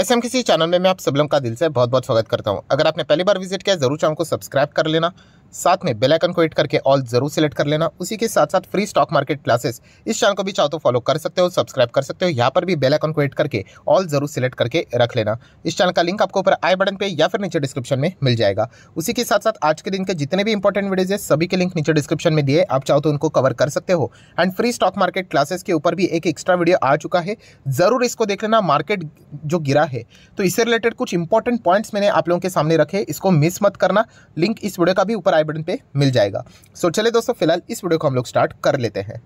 S M किसी channel में मैं आप सब लोगों का दिल से बहुत बहुत स्वागत करता हूँ अगर आपने पहली बार विजिट किया जरूर चैनल को सब्सक्राइब कर लेना साथ में बेल आइकन को हिट करके ऑल जरूर सेलेक्ट कर लेना उसी के साथ साथ फ्री स्टॉक मार्केट क्लासेस इस चैनल को भी चाहो तो फॉलो कर सकते हो सब्सक्राइब कर सकते हो यहाँ पर भी बेल आइकन को हिट करके ऑल जरूर सेलेक्ट करके रख लेना इस चैनल का लिंक आपको ऊपर आई बटन पे या फिर नीचे डिस्क्रिप्शन में मिल जाएगा उसी के साथ साथ आज के दिन के जितने भी इंपॉर्टेंट वीडियोज है सभी के लिंक नीचे डिस्क्रिप्शन में दिए आप चाहो तो उनको कवर कर सकते हो and free stock market classes के ऊपर भी एक एक्स्ट्रा वीडियो आ चुका है जरूर इसको देख लेना मार्केट जो गिरा है तो इससे रिलेटेड कुछ इंपॉर्टेंट पॉइंट्स मैंने आप लोगों के सामने रखे इसको मिस मत करना लिंक इस वीडियो का भी ऊपर आई बटन पर मिल जाएगा सो so, चले दोस्तों फिलहाल इस वीडियो को हम लोग स्टार्ट कर लेते हैं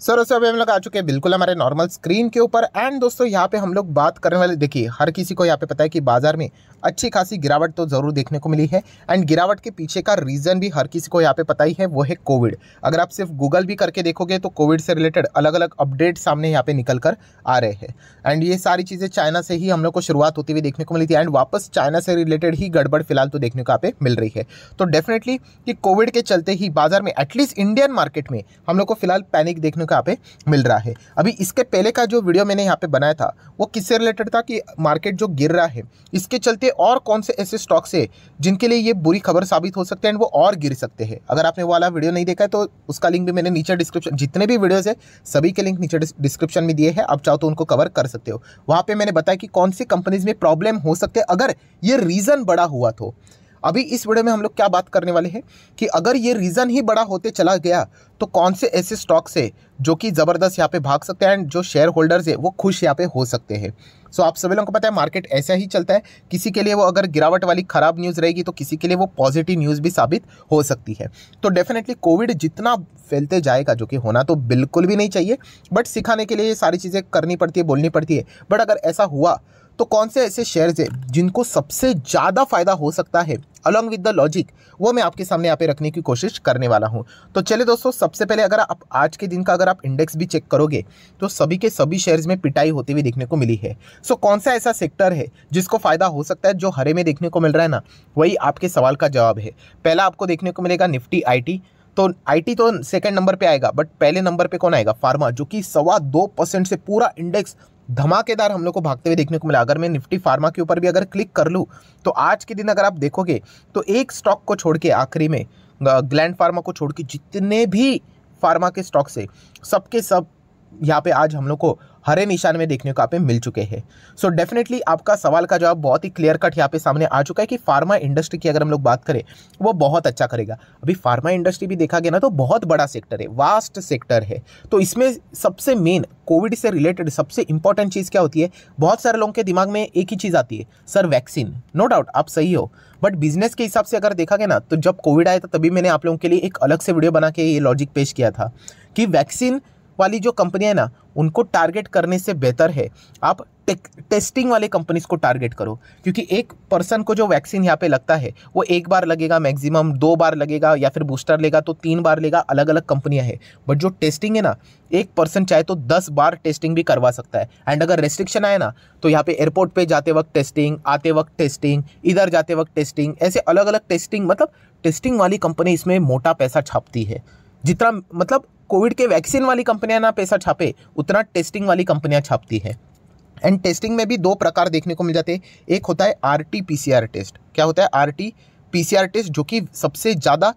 सर उससे अभी हम लोग आ चुके हैं बिल्कुल हमारे नॉर्मल स्क्रीन के ऊपर एंड दोस्तों यहाँ पे हम लोग बात करने वाले देखिए हर किसी को यहाँ पे पता है कि बाजार में अच्छी खासी गिरावट तो ज़रूर देखने को मिली है एंड गिरावट के पीछे का रीज़न भी हर किसी को यहाँ पे पता ही है वो है कोविड अगर आप सिर्फ गूगल भी करके देखोगे तो कोविड से रिलेटेड अलग अलग अपडेट सामने यहाँ पे निकल कर आ रहे हैं एंड ये सारी चीज़ें चाइना से ही हम लोग को शुरुआत होती हुई देखने को मिली थी एंड वापस चाइना से रिलेटेड ही गड़बड़ फिलहाल तो देखने को यहाँ पे मिल रही है तो डेफिनेटली कि कोविड के चलते ही बाजार में एटलीस्ट इंडियन मार्केट में हम लोग को फिलहाल पैनिक देखने देखने को यहाँ पे मिल रहा है अभी इसके पहले का जो वीडियो मैंने यहाँ पे बनाया था वो किससे रिलेटेड था कि मार्केट जो गिर रहा है इसके चलते और कौन से ऐसे स्टॉक्स है जिनके लिए ये बुरी खबर साबित हो सकते हैं एंड वो और गिर सकते हैं अगर आपने वाला वीडियो नहीं देखा है तो उसका लिंक भी मैंने नीचे डिस्क्रिप्शन जितने भी वीडियोज़ है सभी के लिंक नीचे डिस्क्रिप्शन में दिए हैं आप चाहो तो उनको कवर कर सकते हो वहाँ पर मैंने बताया कि कौन सी कंपनीज़ में प्रॉब्लम हो सकते अगर ये रीज़न बड़ा हुआ तो अभी इस वीडियो में हम लोग क्या बात करने वाले हैं कि अगर ये रीज़न ही बड़ा होते चला गया तो कौन से ऐसे स्टॉक्स है जो कि ज़बरदस्त यहाँ पे भाग सकते हैं एंड जो शेयर होल्डर्स है वो खुश यहाँ पे हो सकते हैं सो आप सभी लोगों को पता है मार्केट ऐसा ही चलता है किसी के लिए वो अगर गिरावट वाली खराब न्यूज़ रहेगी तो किसी के लिए वो पॉजिटिव न्यूज़ भी साबित हो सकती है तो डेफिनेटली कोविड जितना फैलते जाएगा जो कि होना तो बिल्कुल भी नहीं चाहिए बट सिखाने के लिए ये सारी चीज़ें करनी पड़ती है बोलनी पड़ती है बट अगर ऐसा हुआ तो कौन से ऐसे शेयर्स हैं जिनको सबसे ज़्यादा फ़ायदा हो सकता है अलॉन्ग विद द लॉजिक वो मैं आपके सामने यहाँ पे रखने की कोशिश करने वाला हूँ तो चलिए दोस्तों सबसे पहले अगर आप आज के दिन का अगर आप इंडेक्स भी चेक करोगे तो सभी के सभी शेयर्स में पिटाई होती हुई देखने को मिली है सो so, कौन सा ऐसा सेक्टर है जिसको फ़ायदा हो सकता है जो हरे में देखने को मिल रहा है ना वही आपके सवाल का जवाब है पहला आपको देखने को मिलेगा निफ्टी आई तो आईटी तो सेकंड नंबर पे आएगा बट पहले नंबर पे कौन आएगा फार्मा जो कि सवा दो परसेंट से पूरा इंडेक्स धमाकेदार हम लोग को भागते हुए देखने को मिला अगर मैं निफ्टी फार्मा के ऊपर भी अगर क्लिक कर लूँ तो आज के दिन अगर आप देखोगे तो एक स्टॉक को छोड़ के आखिरी में ग्लैंड फार्मा को छोड़ के जितने भी फार्मा के स्टॉक से सबके सब, सब यहाँ पे आज हम लोग को हरे निशान में देखने को आप मिल चुके हैं सो डेफिनेटली आपका सवाल का जवाब बहुत ही क्लियर कट यहाँ पे सामने आ चुका है कि फार्मा इंडस्ट्री की अगर हम लोग बात करें वो बहुत अच्छा करेगा अभी फार्मा इंडस्ट्री भी देखा गया ना तो बहुत बड़ा सेक्टर है वास्ट सेक्टर है तो इसमें सबसे मेन कोविड से रिलेटेड सबसे इंपॉर्टेंट चीज़ क्या होती है बहुत सारे लोगों के दिमाग में एक ही चीज़ आती है सर वैक्सीन नो डाउट आप सही हो बट बिजनेस के हिसाब से अगर देखा गया ना तो जब कोविड आया था तभी मैंने आप लोगों के लिए एक अलग से वीडियो बना के ये लॉजिक पेश किया था कि वैक्सीन वाली जो कंपनियाँ ना उनको टारगेट करने से बेहतर है आप टे, टेस्टिंग वाले कंपनीज को टारगेट करो क्योंकि एक पर्सन को जो वैक्सीन यहाँ पे लगता है वो एक बार लगेगा मैक्सिमम दो बार लगेगा या फिर बूस्टर लेगा तो तीन बार लेगा अलग अलग कंपनियाँ हैं बट जो टेस्टिंग है ना एक पर्सन चाहे तो दस बार टेस्टिंग भी करवा सकता है एंड अगर रेस्ट्रिक्शन आए ना तो यहाँ पे एयरपोर्ट पे जाते वक्त टेस्टिंग आते वक्त टेस्टिंग इधर जाते वक्त टेस्टिंग ऐसे अलग अलग टेस्टिंग मतलब टेस्टिंग वाली कंपनी इसमें मोटा पैसा छापती है जितना मतलब कोविड के वैक्सीन वाली कंपनियां ना पैसा छापे उतना टेस्टिंग वाली कंपनियां छापती है एंड टेस्टिंग में भी दो प्रकार देखने को मिल जाते हैं एक होता है R T P C R test क्या होता है R T P C R test जो कि सबसे ज़्यादा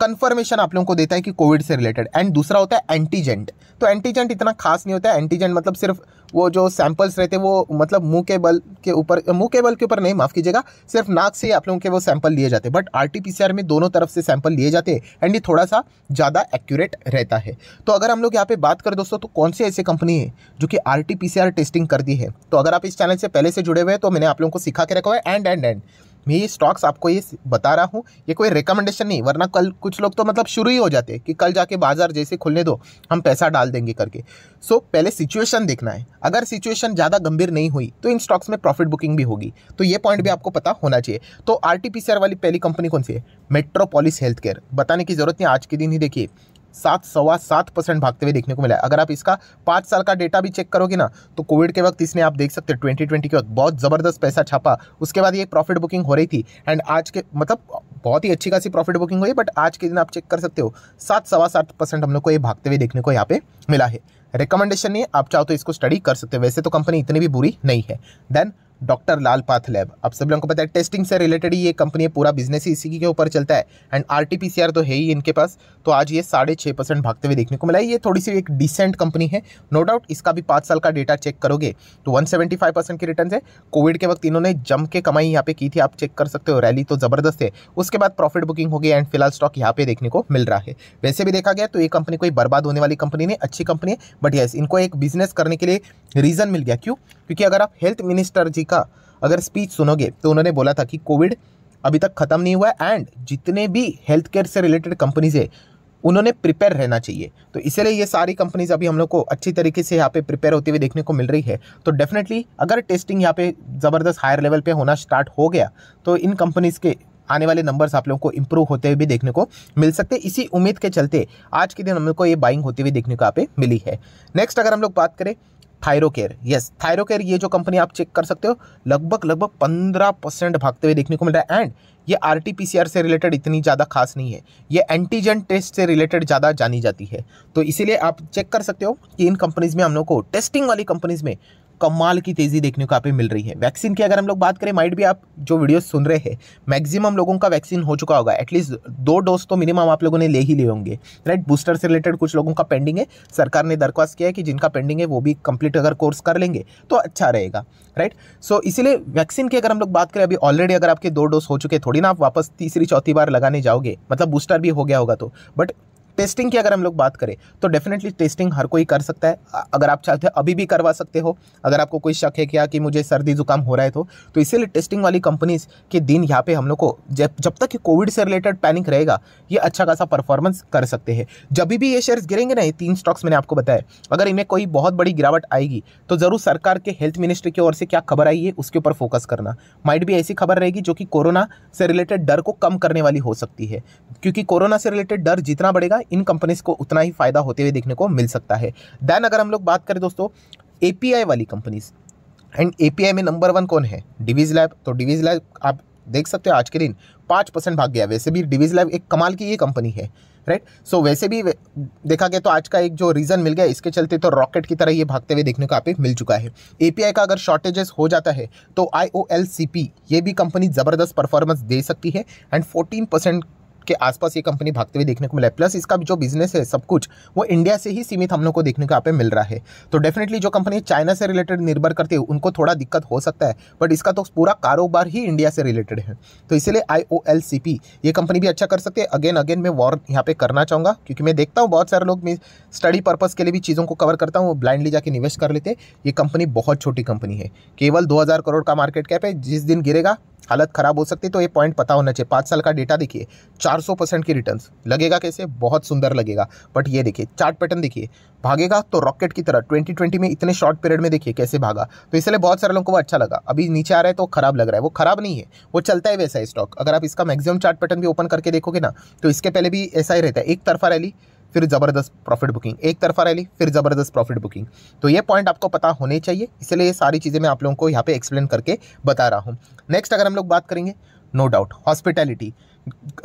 कन्फर्मेशन आप लोगों को देता है कि कोविड से रिलेटेड एंड दूसरा होता है एंटीजेंट तो एंटीजेंट इतना खास नहीं होता है एंटीजेंट मतलब सिर्फ वो जो सैंपल्स रहते हैं वो मतलब मुंह के बल के ऊपर मुंह के बल के ऊपर नहीं माफ़ कीजिएगा सिर्फ नाक से ही आप लोगों के वो सैंपल लिए जाते हैं बट आर में दोनों तरफ से सैंपल लिए जाते हैं एंड ये थोड़ा सा ज़्यादा एक्यूरेट रहता है तो अगर हम लोग यहाँ पे बात करें दोस्तों तो कौन सी ऐसी कंपनी है जो कि आर टेस्टिंग करती है तो अगर आप इस चैनल से पहले से जुड़े हुए हैं तो मैंने आप लोगों को सिखा के रखा हुआ है एंड एंड एंड मैं ये स्टॉक्स आपको ये बता रहा हूँ ये कोई रिकमेंडेशन नहीं वरना कल कुछ लोग तो मतलब शुरू ही हो जाते कि कल जाके बाजार जैसे खुलने दो हम पैसा डाल देंगे करके सो so, पहले सिचुएशन देखना है अगर सिचुएशन ज़्यादा गंभीर नहीं हुई तो इन स्टॉक्स में प्रॉफिट बुकिंग भी होगी तो ये पॉइंट भी आपको पता होना चाहिए तो आर वाली पहली कंपनी कौन सी है मेट्रोपोलिस हेल्थ केयर बताने की जरूरत नहीं आज के दिन ही देखिए सात सवा सात परसेंट भागते हुए देखने को मिला है अगर आप इसका पाँच साल का डेटा भी चेक करोगे ना तो कोविड के वक्त इसने आप देख सकते हैं ट्वेंटी ट्वेंटी के वक्त बहुत ज़बरदस्त पैसा छापा उसके बाद ये प्रॉफिट बुकिंग हो रही थी एंड आज के मतलब बहुत ही अच्छी खासी प्रॉफिट बुकिंग हुई बट आज के दिन आप चेक कर सकते हो सात सवा सात परसेंट हम लोग को ये भागते हुए देखने को यहाँ पे मिला है रिकमेंडेशन नहीं आप चाहो तो इसको स्टडी कर सकते हो वैसे तो कंपनी इतनी भी बुरी नहीं है then doctor Lal path lab अब सब लोगों को पता है टेस्टिंग से रिलेटेड ही ये कंपनी पूरा बिजनेस ही इसी के ऊपर चलता है एंड आर तो है ही इनके पास तो आज ये साढ़े छः परसेंट भागते हुए देखने को मिला है ये थोड़ी सी एक डिसेंट कंपनी है नो डाउट इसका भी पाँच साल का डेटा चेक करोगे तो वन सेवेंटी फाइव परसेंट की रिटर्न है कोविड के वक्त इन्होंने जम के कमाई यहाँ पे की थी आप चेक कर सकते हो रैली तो ज़बरदस्त है उसके बाद प्रॉफिट बुकिंग होगी एंड फिलहाल स्टॉक यहाँ पे देखने को मिल रहा है वैसे भी देखा गया तो ये कंपनी कोई बर्बाद होने वाली कंपनी नहीं अच्छी कंपनी है बट येस इनको एक बिजनेस करने के लिए रीज़न मिल गया क्यों क्योंकि अगर आप हेल्थ मिनिस्टर जी मोदी का अगर स्पीच सुनोगे तो उन्होंने बोला था कि कोविड अभी तक ख़त्म नहीं हुआ है एंड जितने भी हेल्थ केयर से रिलेटेड कंपनीज है उन्होंने प्रिपेयर रहना चाहिए तो इसीलिए ये सारी कंपनीज अभी हम लोग को अच्छी तरीके से यहाँ पे प्रिपेयर होती हुई देखने को मिल रही है तो डेफिनेटली अगर टेस्टिंग यहाँ पे ज़बरदस्त हायर लेवल पे होना स्टार्ट हो गया तो इन कंपनीज़ के आने वाले नंबर्स आप लोगों को इंप्रूव होते हुए भी देखने को मिल सकते हैं इसी उम्मीद के चलते आज के दिन हम लोग को ये बाइंग होती हुई देखने को यहाँ पे मिली है नेक्स्ट अगर हम लोग बात करें थायरोकेयर यस थायरोकेयर ये जो कंपनी आप चेक कर सकते हो लगभग लगभग पंद्रह परसेंट भागते हुए देखने को मिल रहा है एंड ये आर से रिलेटेड इतनी ज़्यादा खास नहीं है ये एंटीजन टेस्ट से रिलेटेड ज़्यादा जानी जाती है तो इसीलिए आप चेक कर सकते हो कि इन कंपनीज़ में हम लोग को टेस्टिंग वाली कंपनीज़ में कमाल की तेज़ी देखने को यहाँ पे मिल रही है वैक्सीन की अगर हम लोग बात करें माइट भी आप जो वीडियो सुन रहे हैं मैक्सिमम लोगों का वैक्सीन हो चुका होगा एटलीस्ट दो डोज तो मिनिमम आप लोगों ने ले ही लिए होंगे राइट बूस्टर से रिलेटेड कुछ लोगों का पेंडिंग है सरकार ने दरख्वास्त किया है कि जिनका पेंडिंग है वो भी कंप्लीट अगर कोर्स कर लेंगे तो अच्छा रहेगा राइट सो इसीलिए वैक्सीन की अगर हम लोग बात करें अभी ऑलरेडी अगर आपके दो डोज हो चुके थोड़ी ना आप वापस तीसरी चौथी बार लगाने जाओगे मतलब बूस्टर भी हो गया होगा तो बट टेस्टिंग की अगर हम लोग बात करें तो डेफिनेटली टेस्टिंग हर कोई कर सकता है अगर आप चाहते हैं अभी भी करवा सकते हो अगर आपको कोई शक है क्या हाँ, कि मुझे सर्दी जुकाम हो रहा है तो, तो इसीलिए टेस्टिंग वाली कंपनीज के दिन यहाँ पे हम लोग को जब जब तक कि कोविड से रिलेटेड पैनिक रहेगा ये अच्छा खासा परफॉर्मेंस कर सकते हैं जब भी ये शेयर्स गिरेंगे ना ये तीन स्टॉक्स मैंने आपको बताया अगर इनमें कोई बहुत बड़ी गिरावट आएगी तो ज़रूर सरकार के हेल्थ मिनिस्ट्री की ओर से क्या खबर आई है उसके ऊपर फोकस करना माइट भी ऐसी खबर रहेगी जो कि कोरोना से रिलेटेड डर को कम करने वाली हो सकती है क्योंकि कोरोना से रिलेटेड डर जितना बढ़ेगा इन कंपनीज को उतना ही फ़ायदा होते हुए देखने को मिल सकता है दैन अगर हम लोग बात करें दोस्तों ए वाली कंपनीज एंड ए में नंबर वन कौन है डिवीज लैब तो डिवीज लैब आप देख सकते हो आज के दिन पाँच परसेंट भाग गया वैसे भी डिवीज लैब एक कमाल की ये कंपनी है राइट right? सो so, वैसे भी देखा गया तो आज का एक जो रीज़न मिल गया इसके चलते तो रॉकेट की तरह ये भागते हुए देखने को आप मिल चुका है ए का अगर शॉर्टेजेस हो जाता है तो आई ओ एल सी पी ये भी कंपनी ज़बरदस्त परफॉर्मेंस दे सकती है एंड फोर्टीन परसेंट के आसपास ये कंपनी भागते हुए देखने को मिला है प्लस इसका जो बिजनेस है सब कुछ वो इंडिया से ही सीमित हम लोग को देखने को यहाँ पे मिल रहा है तो डेफिनेटली जो कंपनी चाइना से रिलेटेड निर्भर करती है उनको थोड़ा दिक्कत हो सकता है बट इसका तो पूरा कारोबार ही इंडिया से रिलेटेड है तो इसलिए I O L C P ये कंपनी भी अच्छा कर सकती है अगेन अगेन मैं वॉर यहाँ पे करना चाहूँगा क्योंकि मैं देखता हूँ बहुत सारे लोग मैं स्टडी पर्पज़ के लिए भी चीज़ों को कवर करता हूँ वो ब्लाइंडली जाके निवेश कर लेते ये कंपनी बहुत छोटी कंपनी है केवल हज़ार करोड़ का मार्केट कैप है जिस दिन गिरेगा हालत ख़राब हो सकती है तो ये पॉइंट पता होना चाहिए पाँच साल का डेटा देखिए 400 परसेंट की रिटर्न लगेगा कैसे बहुत सुंदर लगेगा बट ये देखिए चार्ट पैटर्न देखिए भागेगा तो रॉकेट की तरह 2020 में इतने शॉर्ट पीरियड में देखिए कैसे भागा तो इसलिए बहुत सारे लोगों को वो अच्छा लगा अभी नीचे आ रहा है तो खराब लग रहा है वो खराब नहीं है वो चलता है वैसा स्टॉक अगर आप इसका मैक्सिमम चार्ट पैटर्न भी ओपन करके देखोगे ना तो इसके पहले भी ऐसा ही रहता है एक तरफा रैली फिर ज़बरदस्त प्रॉफिट बुकिंग एक तरफा रैली फिर ज़बरदस्त प्रॉफिट बुकिंग तो ये पॉइंट आपको पता होने चाहिए इसलिए ये सारी चीज़ें मैं आप लोगों को यहाँ पे एक्सप्लेन करके बता रहा हूँ नेक्स्ट अगर हम लोग बात करेंगे नो डाउट हॉस्पिटैलिटी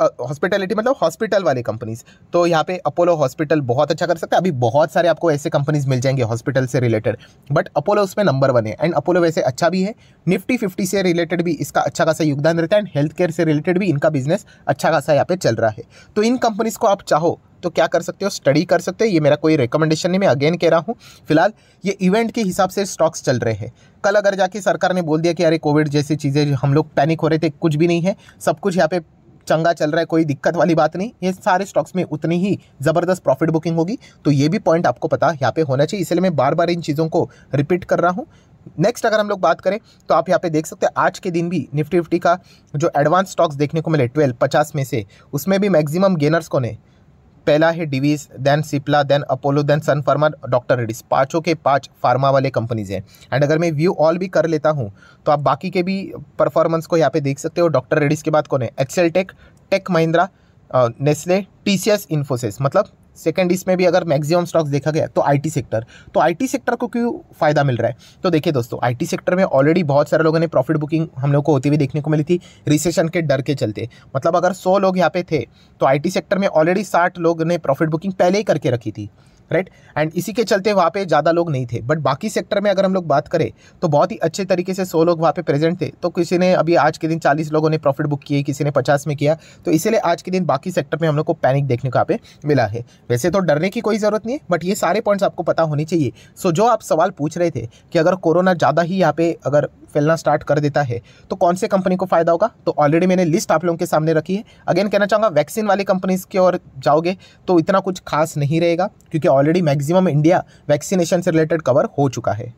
हॉस्पिटलिटी मतलब हॉस्पिटल वाले कंपनीज तो यहाँ पे अपोलो हॉस्पिटल बहुत अच्छा कर सकता है अभी बहुत सारे आपको ऐसे कंपनीज मिल जाएंगे हॉस्पिटल से रिलेटेड बट अपोलो उसमें नंबर वन है एंड अपोलो वैसे अच्छा भी है निफ्टी फिफ्टी से रिलेटेड भी इसका अच्छा खासा योगदान रहता है एंड हेल्थ केयर से रिलेटेड भी इनका बिजनेस अच्छा खासा यहाँ पे चल रहा है तो इन कंपनीज को आप चाहो तो क्या कर सकते हो स्टडी कर सकते हो ये मेरा कोई रिकमेंडेशन नहीं मैं अगेन कह रहा हूँ फिलहाल ये इवेंट के हिसाब से स्टॉक्स चल रहे हैं कल अगर जाके सरकार ने बोल दिया कि अरे कोविड जैसी चीज़ें हम लोग पैनिक हो रहे थे कुछ भी नहीं है सब कुछ यहाँ पे चंगा चल रहा है कोई दिक्कत वाली बात नहीं ये सारे स्टॉक्स में उतनी ही ज़बरदस्त प्रॉफिट बुकिंग होगी तो ये भी पॉइंट आपको पता यहाँ पे होना चाहिए इसलिए मैं बार बार इन चीज़ों को रिपीट कर रहा हूँ नेक्स्ट अगर हम लोग बात करें तो आप यहाँ पे देख सकते हैं आज के दिन भी निफ्टी फिफ्टी का जो एडवांस स्टॉक्स देखने को मिले ट्वेल्व पचास में से उसमें भी मैक्सिमम गेनर्स को ने पहला है Divi's then Cipla then Apollo then Sun Pharma doctor Reddy's पाँचों के पाँच फार्मा वाले कंपनीज़ हैं एंड अगर मैं व्यू ऑल भी कर लेता हूँ तो आप बाकी के भी परफॉर्मेंस को यहाँ पे देख सकते हो डॉक्टर रेडिस के बाद कौन है excel tech tech Mahindra Nestle T C S Infosys मतलब सेकेंड इसमें भी अगर मैक्सिमम स्टॉक्स देखा गया तो आईटी सेक्टर तो आईटी सेक्टर को क्यों फ़ायदा मिल रहा है तो देखिए दोस्तों आईटी सेक्टर में ऑलरेडी बहुत सारे लोगों ने प्रॉफिट बुकिंग हम लोग को होती हुई देखने को मिली थी रिसेशन के डर के चलते मतलब अगर सौ लोग यहाँ पे थे तो आईटी सेक्टर में ऑलरेडी साठ लोग ने प्रॉफिट बुकिंग पहले ही करके रखी थी राइट एंड इसी के चलते वहाँ पे ज़्यादा लोग नहीं थे बट बाकी सेक्टर में अगर हम लोग बात करें तो बहुत ही अच्छे तरीके से सौ लोग वहाँ पे प्रेजेंट थे तो किसी ने अभी आज के दिन चालीस लोगों ने प्रॉफिट बुक किए किसी ने पचास में किया तो इसीलिए आज के दिन बाकी सेक्टर में हम लोग को पैनिक देखने को पे मिला है वैसे तो डरने की कोई ज़रूरत नहीं है बट ये सारे पॉइंट्स आपको पता होने चाहिए सो जो आप सवाल पूछ रहे थे कि अगर कोरोना ज़्यादा ही यहाँ पे अगर फैलना स्टार्ट कर देता है तो कौन से कंपनी को फायदा होगा तो ऑलरेडी मैंने लिस्ट आप लोगों के सामने रखी है अगेन कहना चाहूँगा वैक्सीन वाली कंपनीज की ओर जाओगे तो इतना कुछ खास नहीं रहेगा क्योंकि ऑलरेडी मैक्सिमम इंडिया वैक्सीनेशन से रिलेटेड कवर हो चुका है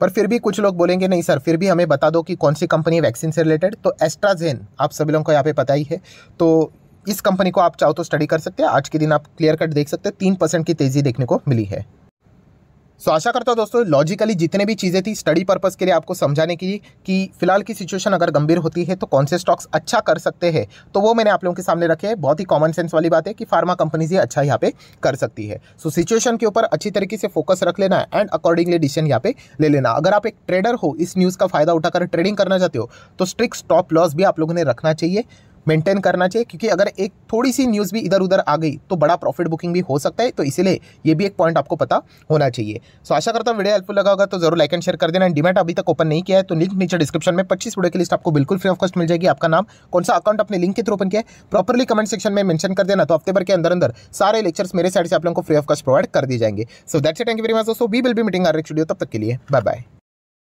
पर फिर भी कुछ लोग बोलेंगे नहीं सर फिर भी हमें बता दो कि कौन सी कंपनी वैक्सीन से रिलेटेड तो एस्ट्राजेन आप सभी लोगों को यहाँ पे पता ही है तो इस कंपनी को आप चाहो तो स्टडी कर सकते हैं आज के दिन आप क्लियर कट देख सकते हैं तीन परसेंट की तेज़ी देखने को मिली है सो आशा करता हूँ दोस्तों लॉजिकली जितने भी चीज़ें थी स्टडी पर्पज़ के लिए आपको समझाने की कि फिलहाल की सिचुएशन अगर गंभीर होती है तो कौन से स्टॉक्स अच्छा कर सकते हैं तो वो मैंने आप लोगों के सामने रखे है बहुत ही कॉमन सेंस वाली बात है कि फार्मा कंपनीज ही अच्छा यहाँ पे कर सकती है सो so, सिचुएशन के ऊपर अच्छी तरीके से फोकस रख लेना है एंड अकॉर्डिंगली डिसीजन यहाँ पे ले लेना अगर आप एक ट्रेडर हो इस न्यूज़ का फायदा उठाकर ट्रेडिंग करना चाहते हो तो स्ट्रिक्ट स्टॉप लॉस भी आप लोगों ने रखना चाहिए मेंटेन करना चाहिए क्योंकि अगर एक थोड़ी सी न्यूज़ भी इधर उधर आ गई तो बड़ा प्रॉफिट बुकिंग भी हो सकता है तो इसलिए ये भी एक पॉइंट आपको पता होना चाहिए सो आशा करता हूँ वीडियो हेल्पफुल लगा होगा तो जरूर लाइक एंड शेयर कर देना एंड डिमेट अभी तक ओपन नहीं किया है तो लिंक नीचे डिस्क्रिप्शन में पच्चीस वीडियो की लिस्ट आपको बिल्कुल फ्री ऑफ कॉस्ट मिल जाएगी आपका नाम कौन सा अकाउंट अपने लिंक के थ्रू ओपन किया है प्रॉपरली कमेंट सेक्शन में मैंशन कर देना तो हफ्ते भर के अंदर अंदर सारे लेक्चर्स मेरे साइड से आप लोगों को फ्री ऑफ कॉस्ट प्रोवाइड कर दिए जाएंगे so that's thank you very much दोस्तों we will be meeting our video तब तक के लिए बाय बाय